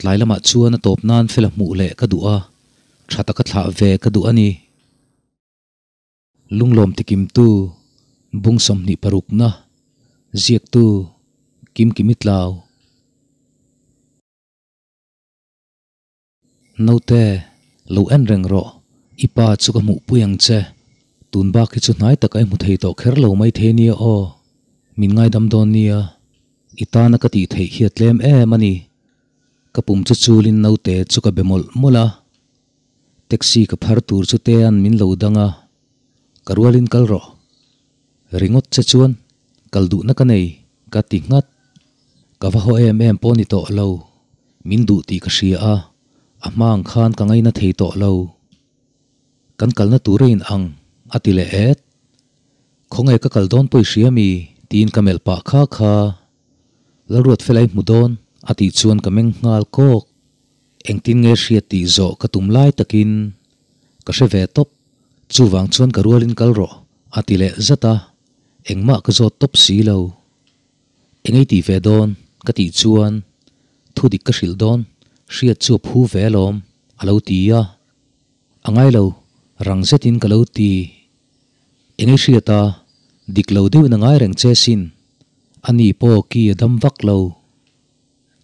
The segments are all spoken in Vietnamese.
ยลลมาชวนตบนันเฟลมูเละก็ดูอชาตกทาเวก็ดูอันนี้ ลุงลมติกิมตู บุงสมนิปรุกนะเจียกตูกิมกิมิตลาวนูเตลูเอ็นเรงรออีปาจุกมุปุยังเจตุนบากิจุดไหนตะไกมุทัยตอเคร์ลไม่เทเนียอมินไงดำดอนเนียอีตานกติเทเฮียดเลมเอมันี kapum chu chulin note chuka bemol mola taxi ka phartur chute an min lo danga karwalin kalro ringot che kaldu na ka nei ka ngat kawa ho em em poni to lo min du ti ka sia a amang khan ka ngai thei to lo kan kalna turein ang atile et khongai ka kaldon poi sia tin kamel pa kha kha larut felai mudon ati chuan kameng ngal kok eng tin nge hria ti zo ka tum lai takin ka hre ve top wang chuan ka rualin kal ro ati le zata engma ka zo top si lo engei ti ve don ka ti chuan thu di ka hril don hria chu phu ve lom alo ti ya angai lo rang zetin ka lo ti eng hria ta diklo deu na ngai rang che sin ani po ki dam vak lo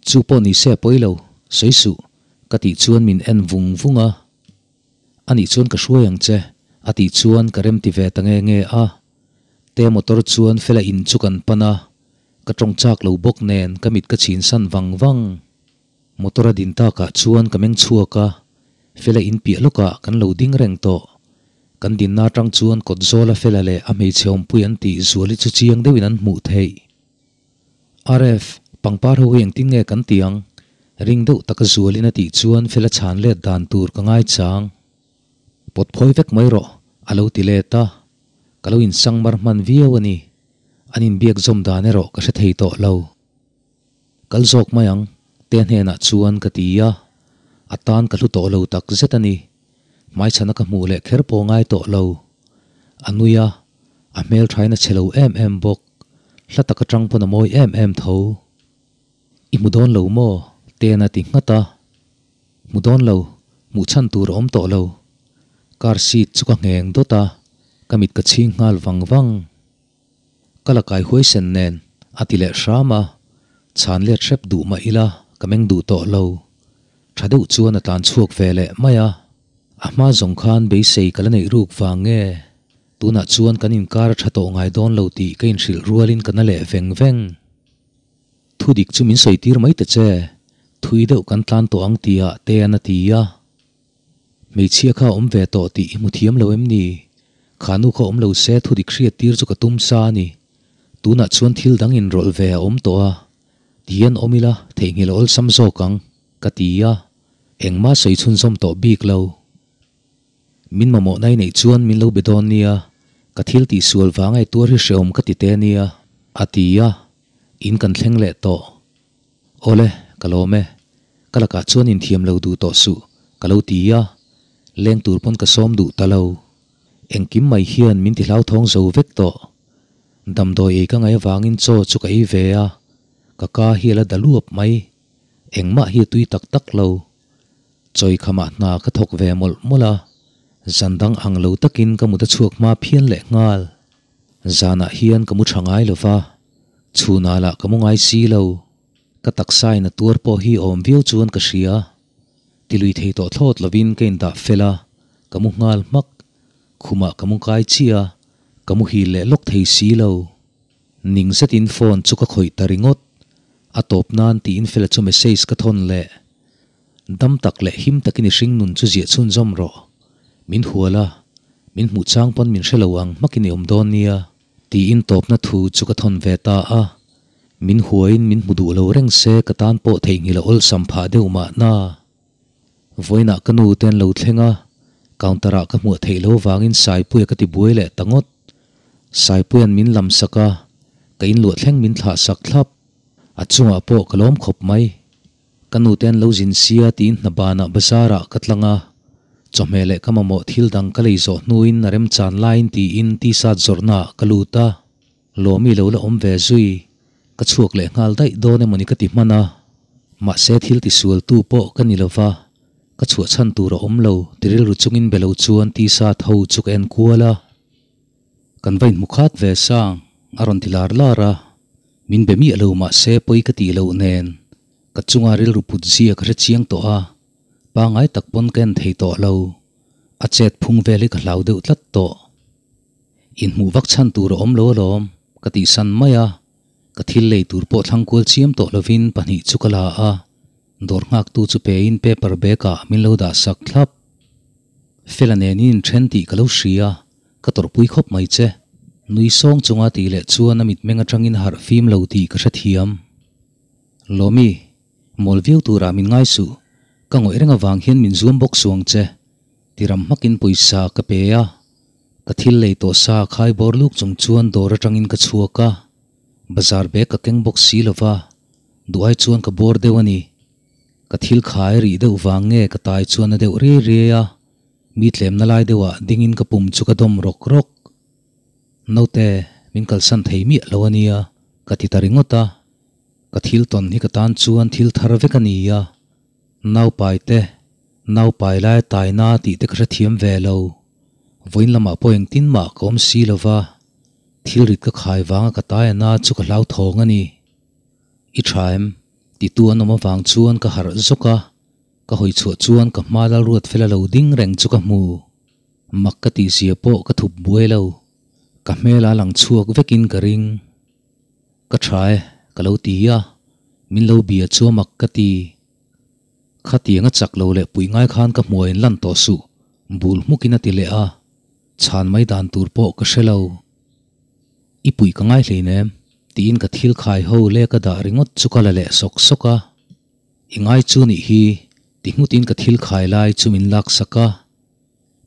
chú bò nì xe bơi lâu sấy sụ cái tỷ chuan mình en vùng vung à anh tỷ chuan cái suy yang che à tỷ chuan cái rem tivet tăng nghe nghe à te motor chuan là in chu kan pana ka trong chak lo bok nen ka mit ka chin san wang wang motora din ta ka chuan kameng chua ka là in pi à, kan lâu ding reng to kan đình na tang chuan kot zola phela le a mei cheom pui an ti zuali chu chiang deuin an mu thei rf pangpar ho heng ting nge kan tiang ring deuh taka zualin ati chuan fela chan le dan tur ka ngai chang pot phoi vek mai ro alo ti le ta kalo in sang mar man viawani anin biak zom dane ro ka se thei to lo kal zok mayang ten hena chuan ka tia atan ka hlu to lo tak zetani mai chana ka mu le kher po ngai to lo anuya a mel thaina chelo em em bok hla taka tang pona moi em em tho i mudon lo mo te na ti ngata mudon lo mu chan tu rom to lo kar si chuka ngeng do ta kamit ka chi ngal wang wang kala kai hoi sen nen atile shama chan le trep du ma ila kameng du to lo thadu chuan atan chuak vele maya ama zong khan be sei kala nei ruk wange tuna chuan kanin kar thato ngai don lo ti kein sil rualin kana le veng veng thu dik chu min soi tir mai te che thui deuh kan tlan to ang tia te an mấy meichhia kha om về tổ ti mu thiam lâu em ni khanu kha om lâu se thu dik khria tir cho ka tum sa ni tuna chuan thil dang in rol ve om to a tian omila thengil ol sam zo kang ka tia má soi chun som to bik lo min ma mo nai nei chuan min lo bedon nia ka thil ti sual wa ngai tur hi hreom ka ti te nia atia in kan thleng le to ole kalome kalaka ah chuan in thiam lo du to su kalo tia leng tur pon ka som du talo kim mai hian min ti lau thong zo vek to dam do e ka ngai wangin cho chu kai ve a ka ka hiala daluap mai engma hi tui tak tak lo choi khama na ka thok ve mol mola zandang ang lo takin ka mu ta chuak ma phian le ngal zana ah hian ka mu thangai lova chu na la ka mong ai si lo ka taksai na tur po hi om viu chuan ka shia tilui thei to thlot lovin ke in da fela ka mu ngal mak khuma ka mong kai chia ka hi le lok thei si lo ning set in phone chu ka khoi taringot atop nan ti in fela chu message ka thon le dam tak le him takini hring nun chu zia chun zom ro min huala min mu chang pon min shelawang makini om don nia ti in top na thu chuka thon ve ta a min huain min mudu lo reng se katan po thei ngi lo ol pha deu ma na voina kanu ten lo thlenga countera ah ka mu thei lo in sai pu ka ti buai le tangot sai pu an min lam saka ka in lo thleng min thla sak thlap a chunga po kalom khop mai kanu ten lo jin sia tin na bana bazara ah katlanga mẹ chomele kamamo thil dang kalei zo nuin rem chan line ti in ti sa zorna kaluta ta lo mi la om về zui ka chuộc le ngal dai do ne moni ka ti mana ma se thil ti sul tu po kanilova ka chuộc chan tu ro om lo tiril in chungin belo chuan ti sa tho chuk en kuala kan vain mukhat ve sang aron tilar lara min be mi alo ma se poi ka ti lo nen ka chunga ril ru put zia ka re chiang to a pa ngai tập pon ken thei to lâu, a chết phung về lịch ka hlau deuh tlat to in mu vak chan tur om lô lom cái ti san maya ka thil lei tur po thangkul chiam to lovin pani chukala à, dor ngak tu chu pe in paper be ka min lo da sak thlap felane nin thenti ka lo shia cái tor pui khop mai che nui song chunga à ti le chuan amit menga à tangin har fim lo ti ka hriam lomi molviu tura min ngay su กังวยเรงวางเห็นมินซูมบกสวงเจติรำมักินปุยสาเกเปียกทิลเลยตัวสาขายบอร์ลูกจงชวนดอร์ตังอินกัจชัวกาบาซาร์เบกกับเก่งบกซีลว่าด้วยชวนกับบอร์เดวันีกทิลขายรีเดอวางเงกตายชวนเดอเรียเรียมีเทมนลายเดวะดิ่งอินกับปุ่มชุกดมรกรกนาวเตมิงกัลสันเทมีลวันียกทิตาริงอตากทิลตอนนิกตันชวนทิลทารเวกันียา nau pai te nau pai lai tai na ti te kha thiam ve lo voin lama ah poeng tin ma kom si va, thil rit ka khai wang ka tai na chu ka lau thong ani i thaim ti tu an ma wang chuan ka har zoka ka hoi chu chuan ka ma la ruat fela lo ding reng chu ka mu mak ka ti sia po ka thup bue lo ka mela lang chuak vekin ka ring ka thai ka lo ti ya min lo bia chu mak ka khát tiếng chắc lâu le bụi ngay khan ka moi lan to su bul mukina ti le a chan mai dan tur po ka shelo i pui ka ngay le ne tin ka thil khai ho le ka da ringot chukala le sok soka ingai chu ni hi ti ngu tin ka thil khai lai chumin lak saka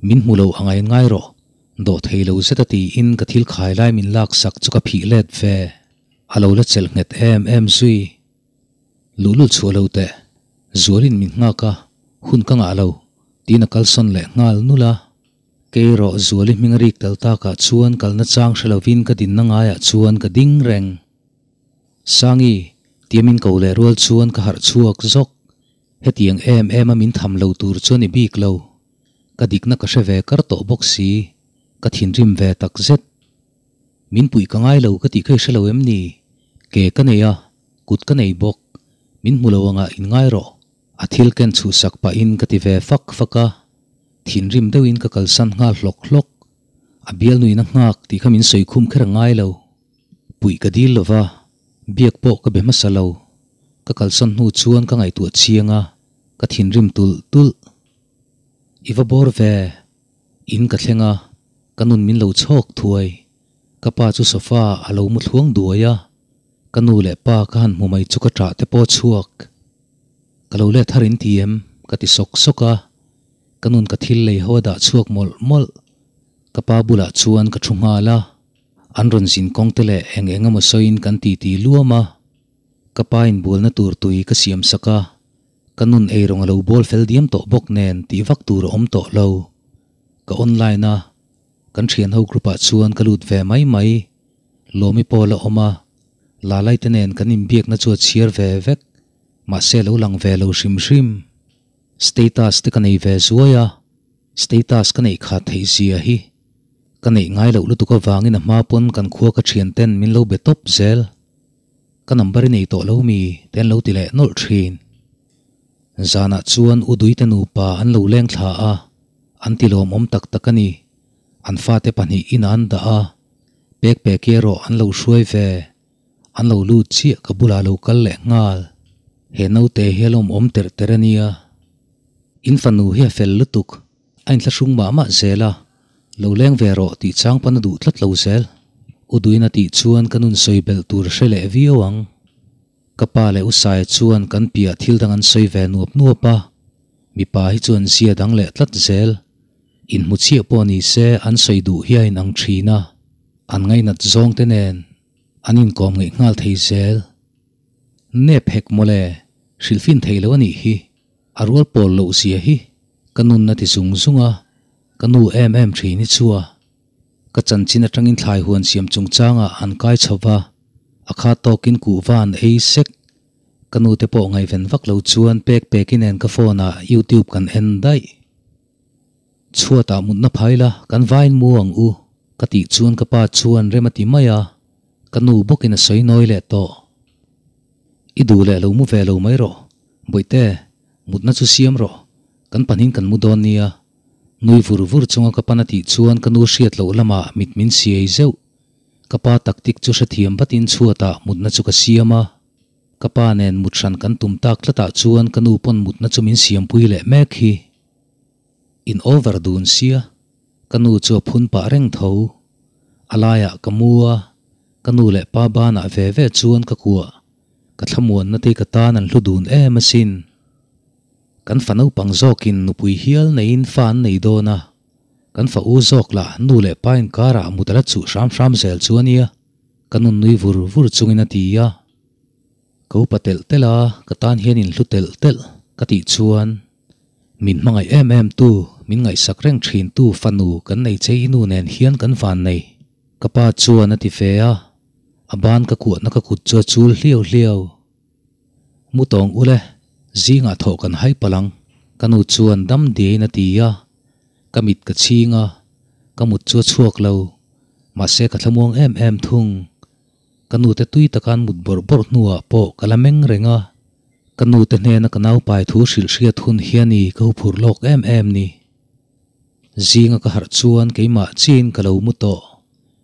min mulo angai ngai ro do theilo zeta ti in ka thil khai lai min lak sak chuka phi let về alo la chel nget em em zui lulu chu lo te zuarin min nga ka hun ka nga lo tina kalson le ngal nula keiro zuali mingrik talta ka chuan kalna chang hralovin ka din nangaya chuan ka ding reng sangi tiamin ko le rol chuan ka har chuak zok hetiang em em amin tham lo tur chuan i bik lo ka dikna ka sheve kar to boxi ka thin rim ve tak zet min pui ka ngai lo ka ti khai shalo em ni ke ka nei a kut ka nei bok min mulawanga in ngai ro athil ken chu sakpa in ka ti ve fak faka thin rim in ka kalsan nga hlok hlok abial nui na ngak ti khamin soi khum khera ngai lo pui ka dil lova biak po ka be masalo ka kalsan nu chuan ka ngai tu chianga ka thin rim tul tul iwa bor ve in ka thlenga kanun min lo chhok thuai ka pa chu sofa alo mu thluang duaya kanu le pa ka han mu mai chu ka tra te po chuak kalau le tharin tiem kati sok soka kanun ka thil lei ho da chuak mol mol kapa bula chuan ka thunga la anron zin kong tele eng eng ma soin kan ti ti luama kapain bol na tur tui ka siam saka kanun ei rong lo bol fel diam to bok nen ti vak tur om to lo ka online na kan thian ho grupa chuan ka lut ve mai mai lomi pola oma la lai tenen kan im biak na chu chiar ve vek mà xe lo lăng ve lo shim shim status te kanei ve zuaya status kanei kha thei zia hi kanei ngai lo lutu có wangin a ma pon kan khua ka thian ten min lo be top zel ka number nei to lo mi ten lo tile nol thin zana chuan udui te nupa an lo leng tha a an ti lom om tak takani an fa te pani in an da a pek pek ke ro an lo shuai ve an lo lu chi ka bula lo kal le ngal he no te helom om ter terania infanu hi fel lutuk ain thla sung ma ma zela lo leng vero ti chang pan du thlat lo zel uduina ti chuan kanun soibel tur hrele viawang kapale usai chuan kan pia thil dang an soi ve nuap nuapa mi pa hi chuan sia dang le tlat zel in mu chi po ni se an soi du hi in ang thina an ngai nat zong te nen an in kom ngai ngal thei zel nep hek mole silfin theilo ani hi arwal pol lo sia hi kanun na ti sung zunga kanu em em thi ni chua ka chan chin atangin thlai huan siam chung changa an kai chowa akha tokin ku van ei sek kanu te po ngai ven vak lo chuan pek pek pekin en ka phone youtube kan en dai chua ta mun na phaila kan vain muang u kati chuan ka pa chuan remati maya kanu bokin a soi noi le to idu le lo mu ve lo mai ro boite mutna chu siam ro kan panin kan mu don nia nui vur vur chunga ka panati chuan kanu hriat lo lama mit min si ei zeu kapa taktik chu sathiam batin chuata mutna chu ka siama kapa nen mutran kan tum tak lata chuan u pon mutna chumin siam pui le mek hi in over dun sia kanu chu phun pa reng tho alaya kamua kanu le pa ba na ve ve chuan ka kuwa ka thlamuan na te ka ta nan hlu dun em eh, a sin kan fa naupang zawkin nupui hial nein fan nei na kan fa u zawk la nu le pain kara mudala chu sham sham zel chu ania kanun nuôi vur vur chungin atia ko patel tela cả tan hian in hlu tel tel ka ti chuan min mangai em em tu min ngai sakreng thin tu fanu kan nei che inu nen hian kan fan nei kapa chuan ati fe a อบานกะขวดนักกุดจ้าจูเลี้ยวเลี้ยวมุตองอุเลจีงาโถกันให้พลังกันอุจวนดำเดียนตียากะมิดกะชีงากะมุดจ้าชวกเลวมาเสกกะทะมวงเอ็มเอ็มทุ่งกันอุเตตุยตะการมุดบรบรนัวโปกะละเมงเริงากันอุเตเนี่ยนักอาไปทุู่สิลเชียทุนเฮียนีกับหุบหลอกเอ็มเอ็มนี่จีงากะหัดจวนเกี่ยมาจีนกัะเลวมุตโต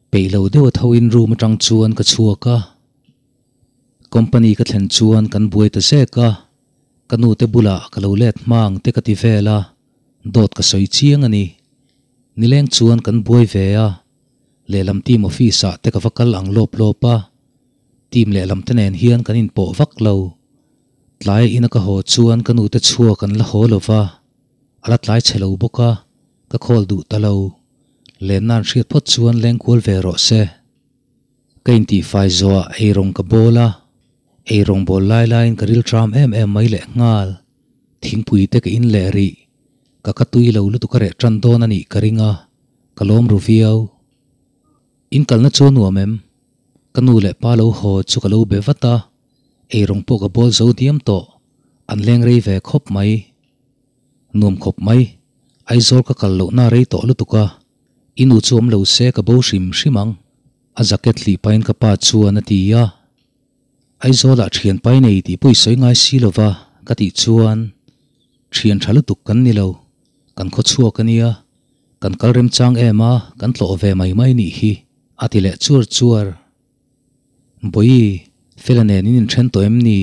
ไปเราเดียวทวินรูมาจังชวนก็ชัวก็คอมพานีก็เห็นชวนกันบวยตะเซก็กันนูเตบุลาก็เราเล็ดมังเตกติเวลาดดก็สวยเชียงอันนี้นี่เลี้ยงชวนกันบวยเวียเลลำทีมอฟีสะเตกฟักกลังลบลบปะทีมเลลำทะแนนเฮียนกันอินโปฟักเราหลายอินก็โหชวนกันนูเตชัวกันละโหลวะอะไรหลายเฉลวบกะก็คอลดูตะเลา lên nan riat phot chuan leng kual ve ro se kain ti fai zo ei rong ka la ai rong bol lai lai in karil tram em em mấy le ngal thing pui te cái in le ri ka ka tui lo lu tu ka re tran don ani ka ringa ka lom ru viau in kal na chu nuam em ka nu le pa lo ho chu ka lo be vata ei rong po ka bol zo diam to an lên rei về khop mai nuam khop mai ai zor ka kal lo na rei to lu tu ka inu chom lo se ka bo shim shimang a jacket li pain ka pa chu an ti ya ai zo la thian pai nei ti pui soi ngai si lova ka ti chuan thian thalu tuk kan ni lo kan kho chua kan ya kan kalrem chang ema kan tlo ve mai mai ni hi atile chuar chuar boi felane ni nin thren to em ni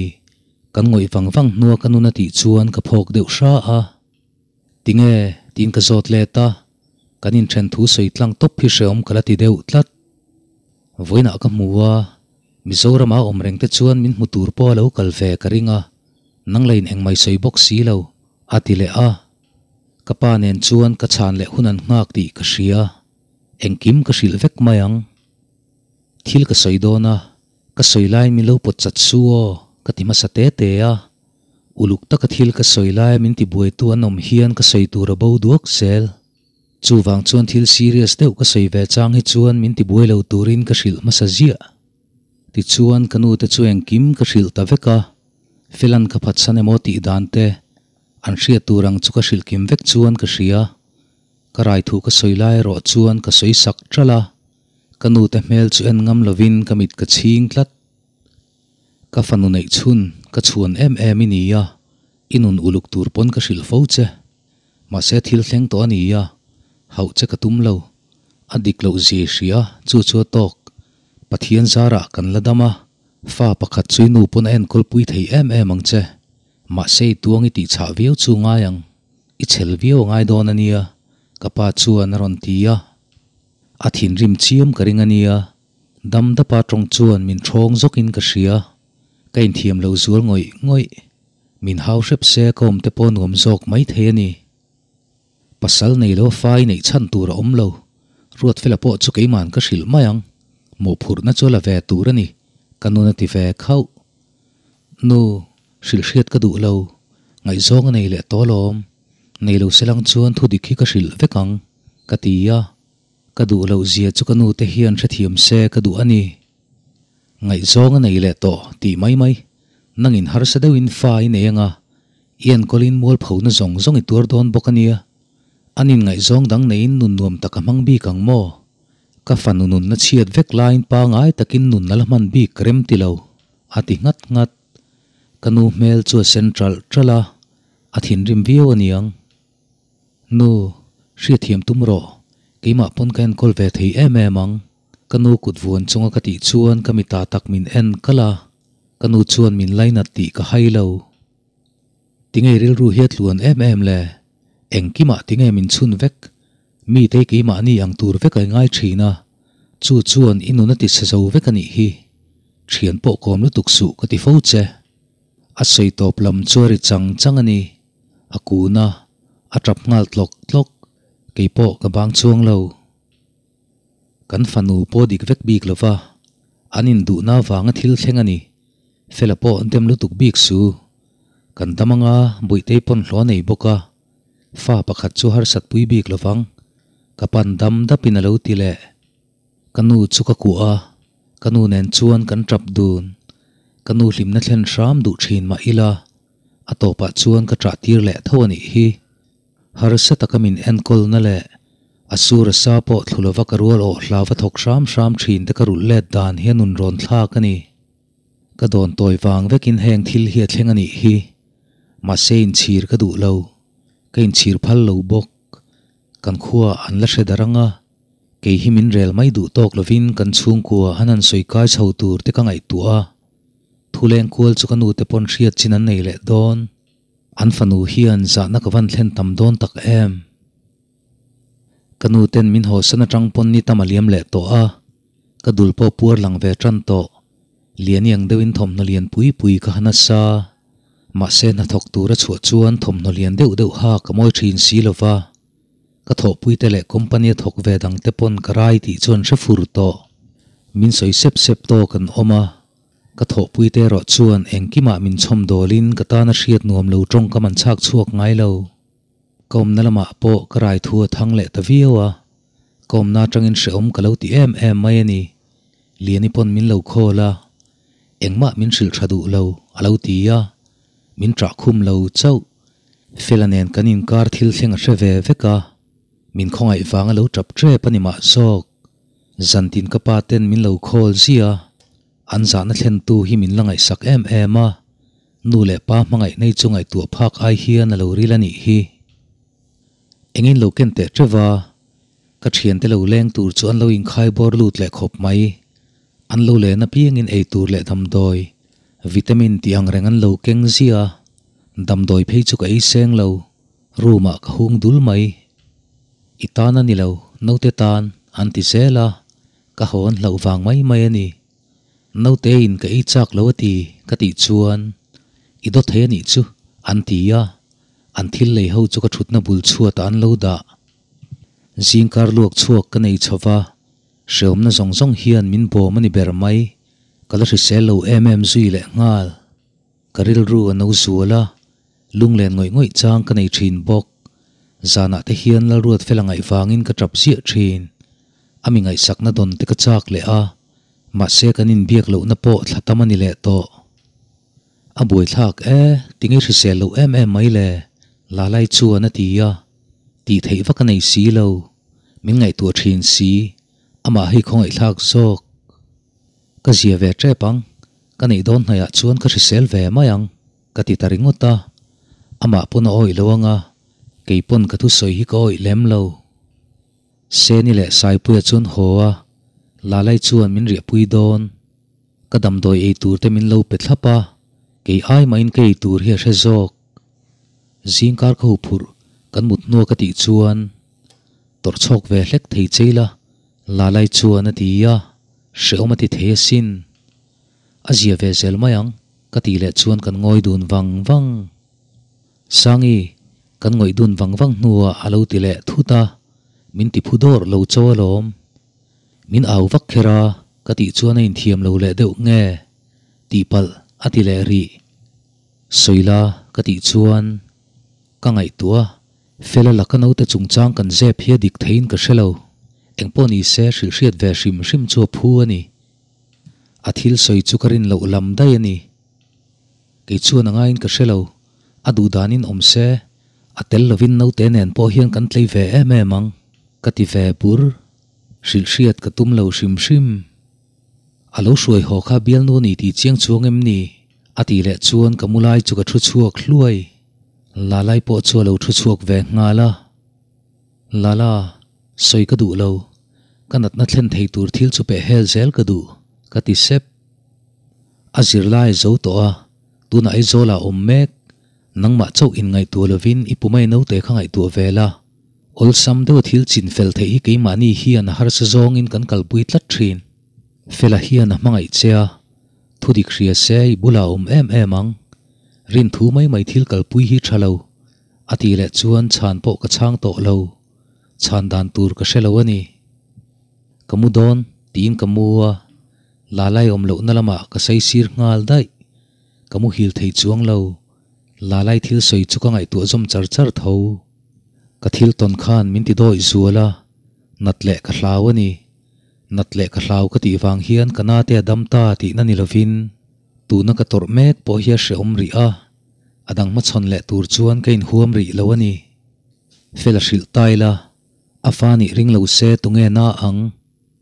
kan ngoi vang vang nua kanuna ti chuan ka phok deuh sha a tinge tin ka zot le ta kanin ṭhen thu soitlang top hi hreawm kala ti deuh tlat voina ka muwa a mizoram a awm chuan min hmu tur lo kalve ve ka ringa nanglein engmai soi bok si lo a a kapa nen chuan ka chan le hunan ngak ti ka hria engkim ka sil vek mai thil ka soi dona ka soi lai mi lo pot chat su o sa te te a uluk ta ka thil ka soi lai min ti buai tu anom hian ka soi tur abo duak sel chuwang chuan thil serious deuh ka soive chang hi chuan min ti buai lo turin ka hril masazia ti chuan kanu te chu engkim ka hril ta veka filan ka phatsan emaw ti dan te an hria turang chu ka hril kim vek chuan ka hria ka thu ka soilai ro chuan ka soi sak thala kanu te hmel chu en ngam lovin kamit ka chhing tlat ka fanu nei chhun ka chhuan em em i inun uluk tur pon ka hril fo che ma se thil thleng to ania hậu chắc cả túm lâu adik lâu zi ria chu chu tok pathian zara kan ladama fa pakhat chui nu pon en kol pui thei em em ang che ma sei tuang i ti cha viau chu nga yang i chel viau ngai don ania kapa chu an ron tia a thin rim chiam karing ania dam da pa trong chuan min thong zok in ka ria kain thiam lo zual ngoi ngoi min hau rep se kom te pon ngom zok mai the ani pasal nei lo fai nei chan tur a om lo ruat fela po chu kei man ka hril mai ang mo phur na chola ve tur ani kanuna ti ve khau nu hril hriat ka du lo ngai zong nei le to lom nei lo selang chuan thu dikhi ka hril ve cẳng ka tia ka du lo zia chu kanu te hian hrethiam se ka du ani ngai zong nei le to ti mai mai nangin har sa deuin fai nei anga ian kolin mol phona zong zong i tur don bokania anin ngai zong dang nei nun nuam taka mang bi kang mo ka fan nun na chiat vek lain pa ngai takin nun nal man bi krem ti lo ati ngat ngat kanu mel chu central trala athin rim view aniang nu hri thiam tum ro keima pon kan kol ve thei em em ang kanu kut vuan chunga ka chuan kamita tak min en kala kanu chuan min lain ati ka hai lo tingei ril ru hiat luan em em le eng kima tiếng em in chun vek mi te ki ma ni ang tur vek ai ngai thina chu chuan inuna ti se zo vek ani hi thian po kom lu tục su ka ti fo che a sei top lam chori chang chang na, akuna atrap ngal tlok tlok keipo ka bang chuang lo kan fanu po dik vek bik lova anin du na wanga thil thlengani felapo antem lu tuk bik su kan tamanga buite pon hlo nei boka ฟ้าประคัดชัวร์สัตว์ปุยบีกลวฟังกับปันดำดับปินาเลวติเละกันนูชุกกัวกันนูเนนชวนกันจับดูนกันนูหลิมนัทเลนชามดูชินมาอิละอตตปะชวนกระจัดทีเละทวันีฮีฮาร์สตะกมินเอนคอลนั่นแหละอสูรซาปอทุลวะกรัวโอลาวะทกชามชามชินตะกรุเลดดานเฮนุนรอนทลากันีกระโดนตอยวางเวกินแหงทิลเฮีเชงอันอีฮีมาเซนชีร์กระดูเลา cái kain chir phal lo bok anh khua xe la hre cái hình in rel mai du tok lovin kan chung ko hanan soi cái sau tour thì ka ngai tua thuleng kol chu kanu te pon siết chin an nei le don an fanu hian za na ka van thlen tam don à tak em kanu ten min ho sana tang pon ni tamaliam le to à. cái kadul po puar lang ve tran to liền yang deuin thom na lian pui pui ka hana sa มาเซนทกตัวระชวดชวนถมนเลียนเดือดเดือดฮากมอยทีนสีลวะกระถบปุยเตเลคอมพานีทกเวดังเตปนกระไรที่ชวนเชฟูรุโตมินสอยเซบเซบโตกันอมากระถบปุยเตรอชวนเองกิมามินชมโดลินกตานเชียดนวมเลวจงกมันชักชวกไงเลวกอมนั่นละมาโปกระไรทัวทั้งเละตะเวียวะกอมนาจังอินเสอมกะเลวตีเอ็มเอ็มไม่นี่เลียนิปนมินเลวโคละเองมามินสิลชะดูเลวเลวตีอะ min tra khum lo chau felanen kanin kar thil thenga hreve veka min khongai wanga lo trap tre panima sok zantin kapa ten min lo khol zia anza na thlen tu hi min langai sak em em a nu le pa mangai nei chungai tu phak ai hian lo rilani hi engin lo ken te trewa ka thian te lo leng tur chu an lo in khai bor lut le khop mai an lo le na piang in ei tur le dham doi vitamin ti ang rengan lo keng zia dam doi phei chu ka ei seng lo ruma ka hung dul mai itana ni lo no te tan anti zela ka hon lo wang mai mai ani no te in ka ei chak lo ti ka ti chuan ido the ni chu anti ya anthil lei ho chu ka na bul chua tan lo da zingkar luak chuak ka nei chowa na zong zong hian min bo mani ber mai kala ri se lo mmg le ngal karil ru an no zuala lung len ngoi ngoi chang kanei thin bok zana te hian la ruat felangai wangin ka trap sia thin ami ngai sakna don te ka chak le a ma se kanin biak lo na po thlamani le to a boi thak e tingi ri se lo em em mai la lai chu na ti ya ti thei va kanei si lo min ngai tu thin ama hi khong ai thak zok ka zia ve tre pang ka nei don na ya à? chuan ka risel ve mayang ka ti taring ota ama puna oi lowanga kei pon ka thu soi hi ko oi lem lo se ni le sai pu à chuan hoa à? la lai chuan min ri pui don ka dam doi ei tur te min lo pe thlapa kei ai main kei tur hi hre zok zing kar ko phur kan mut nu ka ti chuan tor chok ve hlek thei cheila la lai chuan a ti ya sẽ oma ti the sin azia về zel mayang ka ti le chuan kan ngoi vang vang, wang sangi kan ngoi dun vang wang nuwa alo ti le ta, min ti phudor lo chawalom min au vak khera ka ti chuan in thiam lo le deuh nghe, ti pal ati lệ ri soila ka ti chuan ka ngai tua là fela lakano te chungchang kan zep hia dik thein ka sẹo เองปอนีเสสิเสียดเวชิมชิมชัวพูนี่อาทิลสอยจุกรินเหลาลำได้นี่กิชัวนังไงก็เชลาอดูดานินอมเสอาเตลลวินเอาเตนเนพอเฮียงกันเลยเวเอเมมังกติเวปุรสิเสียดกตุ้มเหลาชิมชิมอาลูสวยหอคาเบียนโนนี่ที่เจียงชวงเอ็มนี่อาทิเลชวนกมุไลจุกชุชัวคลุยลาไลปอชัวเหลาชุชัวเวงาละลาลา soi ka du lo kanat na thlen thei tur thil chu pe hel zel cái du cái tí sep azir lai zo to à, tu na ai zola om mek nang ma chau in ngai tu lovin ipumai no te khangai tu la, ol sam do thil chin fel thei ke mani hi an à har sa zong in kan kalpui tlat thin fela à hi an à mangai chea thudi khria sei bula om em em mang, rin thu mai mai thil kalpui hi thalo ati le chuan chan po cái chang to lâu chandan tur ka shelawani kamudon tin kamua lalai om omlo nalama ka sai sir ngal dai kamu hil thei chuang lo lalai thil soi chuka ngai tu zom char char tho ka thil ton khan min ti doi zuala natle ka hlawani natle ka hlaw ka ti wang hian kana te ta ti na ni tu na ka tor mek po hi she om ri a adang ma chon le tur chuan ka in huam ri lawani fela shil taila afani ring lo se tunge na ang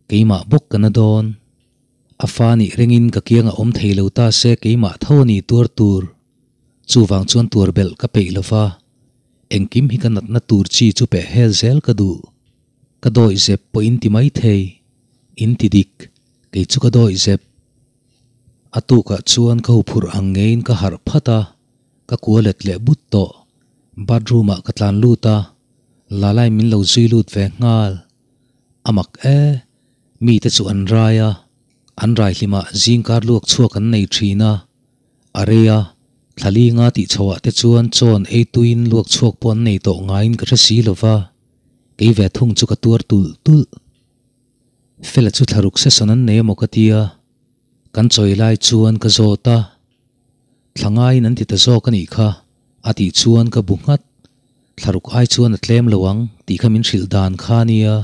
keima bok kana don afani ringin ka kianga om theilo ta se keima thoni tur tur chuwang chuan tur bel ka peilowa engkim hi kanat na tur chi chu pe hel zel ka du ka doi ze point mai thei in ti dik ke chu ka doi ze atu ka chuan ka phur angein ka har phata ka kualet le but to badruma ka tlan luta la lai min lo zui lut ve ngal amak à e mi te chu an raya an rai hlima jing kar luak chuak an nei thina areya thali nga ti chowa te chuan chon e tuin luak chuak pon nei to ngain ka si lova ke ve thung chu ka tur tul tul fela chu tharuk se sanan nei mokatia kan choi lai chuan ka zota thangai nan ti ta zo ka ni kha ati à chuan ka bungat tharuk ai chuan a tlem lowang ti khamin hril dan khania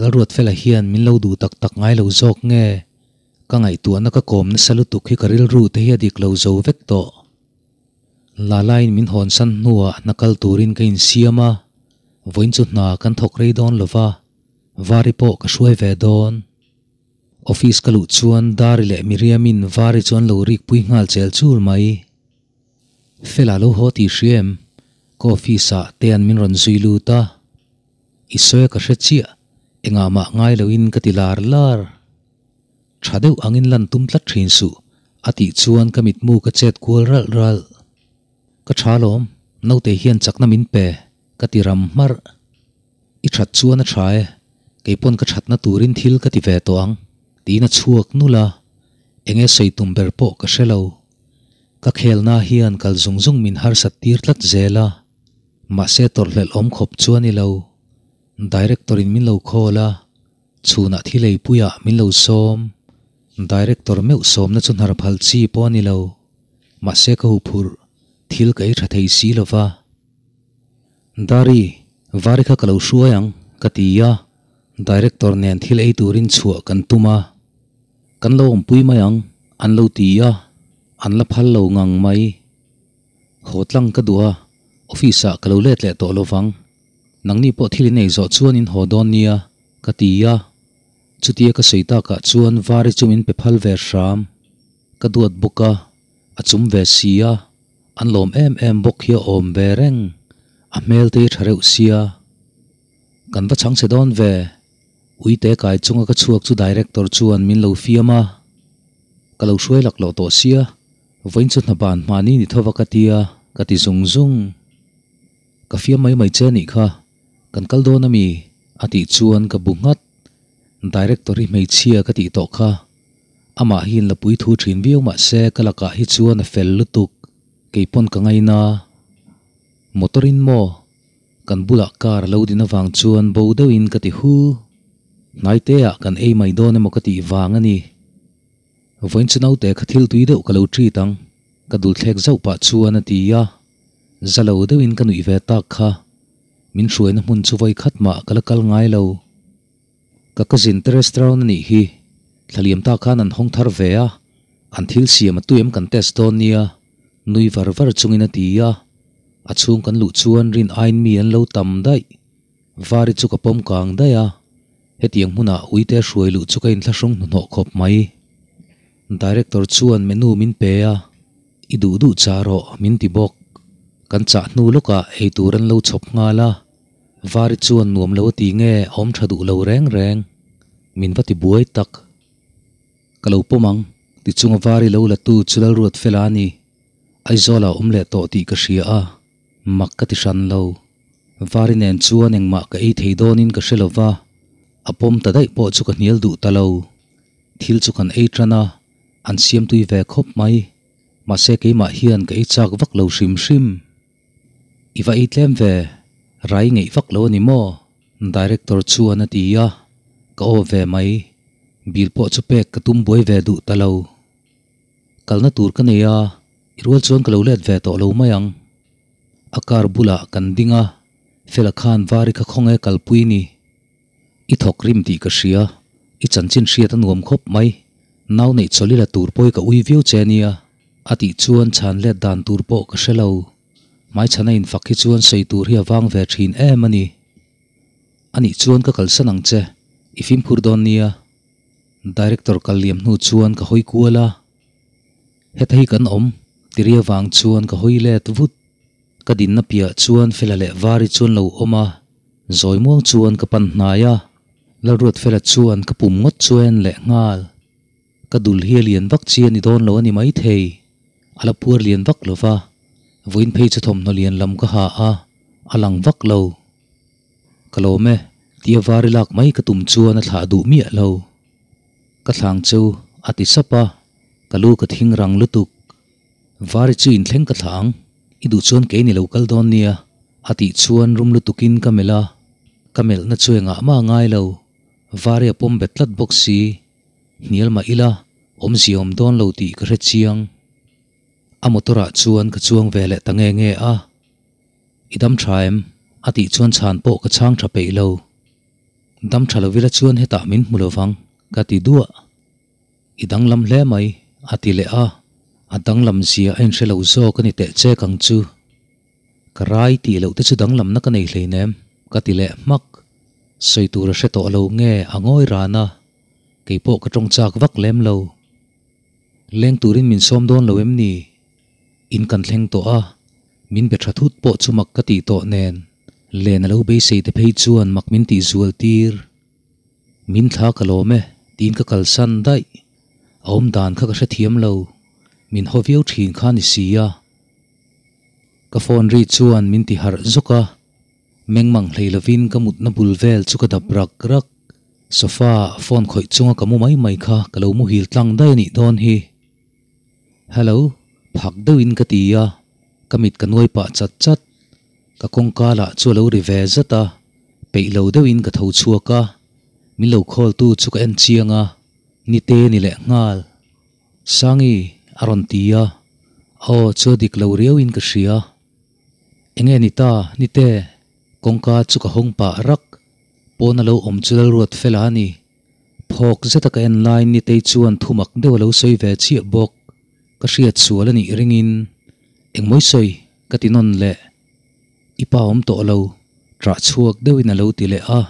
lalruat fela hian min lo du tak tak ngai lo zawk nge ka ngai tu na ka kom na salu tu khi karil ru te hi adik lo zo vek to la lain min hon san nuwa nakal turin ka in siama voin chu na kan thok rei don lova vari po ka shuai ve don office ka lu chuan dar le miriamin vari chuan lo rik pui ngal chel chul mai fela lo ho ti shrem coffee sa ten min ron zui lu ta isoe ka hre chia enga ma ngai lo in ka tilar lar thadeu angin lan tum tlat thin su ati chuan ka mit mu ka chet kul ral ral ka thalom no te hian chakna min pe ka tiram mar i that chuan a thai e. keipon ka thatna turin thil ka ti ve toang tina chuak nula enge seitum berpo ka hrelo ka khelna hian kal zung zung min har sat tir tlat zela ma se tor lel om khop chuani lo director in min lo khola chuna thilei puya min lo som director meu xóm na chun har phal chi pawni lo ma se ko phur thil kai rathei si lova dari varikha kalau shuayang katiya director nen thil ei turin chhu kan tuma kan lo pui mayang an lo tiya an la phal lâu ngang mai khotlang ka duwa office ka lo let le to lo wang nang ni po thil nei zo chuan in hodon nia katia chutia ka seita ka chuan vari e chumin pe phal ve sham ka duat buka achum ve sia an lom em em bok hi om ve reng a mel te thareu sia kan va chang se don ve ui te kai chunga ka chuak chu director chuan min lo fiama ka lo shuai lak lo to sia vain chu na ban mani ni thowa katia kati zung zung ka fia mai mai che ni kha kan kal do na mi ati à, chuan ka bungat directory mai chia ka ti to kha ama à, hin la pui thu thin viu ma se kalaka hi chuan a fel lutuk keipon ka ngai na motorin mo kan bula kar lo din awang chuan bo do in ka ti hu ngai te a kan ei mai do ne mo ka ti wang ani voin chenau te khathil tui deuh ka lo tri tang ka dul thlek zau pa chuan a ti ya giờ zalo deuh in kan uih ve tak kha min hruaina hmun chu voi khat ma lắc ngay lâu các cái ka zin te restaurant nỉ hi thlaliam ta khan an hong thar anh a an mà siam em cần test don nha nui var var chungin a ti a a chung cần lu chuan rin ain mi anh lâu an lo tam dai vari chu ka pom kang dai a hetiang hmuna uite hruai lu chu ka in thla hrong hno khop mai director chuan menu min pe a idu du charo min ti bok kan cha nu luka ei tur an lo chop nga la vari chuan nuam lo ti nge om tha du lo reng reng min vati buai tak kalo pomang ti chunga vari lo la tu chulal ruat felani aizola umle to ti ka shia a makka ti shan lo vari nen chuan eng ma ka ei thei donin ka shelova apom à ta dai po chu ka niel du ta lo thil chu kan ei trana an siam tui ve khop mai ma se ke ma hian ka ei chak vak lo shim shim อีว่าอีเทมเวไรเงี้ยฟักเลวนี่โม่ดีเรกเตอร์ชัวนัดียก็เวไม่บิลปอชุเปกตุ้มบอยเวดูตะลากลนัตูร์กันเนียอีรัวชวนกลาวเลดเวตอโลมายังอาการบุลากันดิงาเฟลคานวาริกะคงเอกลปุยนีอีทอกริมดีกษียอีจันจินเชียตันวมขบไหมน้าวในชลิลตูร์ปอยกับอุยวิวเจเนียอาทิตย์ชวนชันเลดดันตูร์ปอกษเลว mai chana in fakhi chuan seitur hi awang ve thin em ani ani chuan ka kalsan ang che phim phu don nia director kaliam nu chuan ka hoi kuala heta hi kan om tiria wang chuan ka hoi let vut ka din na pia chuan felale vari à, rồi oma zoi muang chuan ka pan à. hnaya la ruat fela chuan ka pum ngot chuan le ngal ka dul hi lian vak chian i don lo ani mai thei ala à pur vắc lâu lova vun phê cho thom nó liền lam ka ha a alang vak lo kalo me tia vari lak mai ka tum chu na thla du mi lo ka thlang chu ati sapa kalu ka thing rang lutuk vari chu in thleng ka thlang i du chuan ke ni local don nia ati chuan rum lutukin ka mela kamel na chuenga ma ngai lo vari apom betlat boxi niel ma ila om si om don lo ti kre chiang amotora chuan ka chuang vele tange nge a idam thaim ati chuan chan po ka chang tha pe lo dam thalo vira chuan heta min mulowang ka ti dua idang lam hle mai ati le a adang lam zia en thelo zo ka ni te che kang chu karai ti lo te chu dang lam na ka nei hle nem ka ti le mak soi tu ra she to lo nge angoi rana keipo ka tong chak vak lem lo leng turin min som don lo em ni in kan thleng to a min be tha thut po chumak ka ti to nen len alo be sei te phei chuan mak min ti zual tir min thla ka lo me tin ka kal san dai om dan kha ka sa thiam lo min ho viu thin kha ni sia ka phone ri chuan min ti har zuka mengmang hlei lovin ka mut na bul vel chu ka dap rak rak sofa phone khoi chunga ka mu mai mai kha ka lo mu hil tlang dai ni don hi hello phak deuhin cái ti à. cái kamit ka nuai pa chat chat ka kong ka la chu lo ri ve zata pe lo deuhin ka tho chua ka mi lâu à. khol tu cái ka à. en chianga ni te ni le ngal sáng sangi aron ti a o chu dik lo riau in ka anh enge ni ta ni te kong ka chu cái hong pa rak po na lo om chu lo ruat fel ani phok zata ka en line ni te thu thumak deuh lâu soi ve chi bok ก็เสียดสัวและนี่ริงินเองมวยซอยก็ตินอนแหละอีป้าอมโตเราตราชวกเดวินาเราตีเลยอ่ะ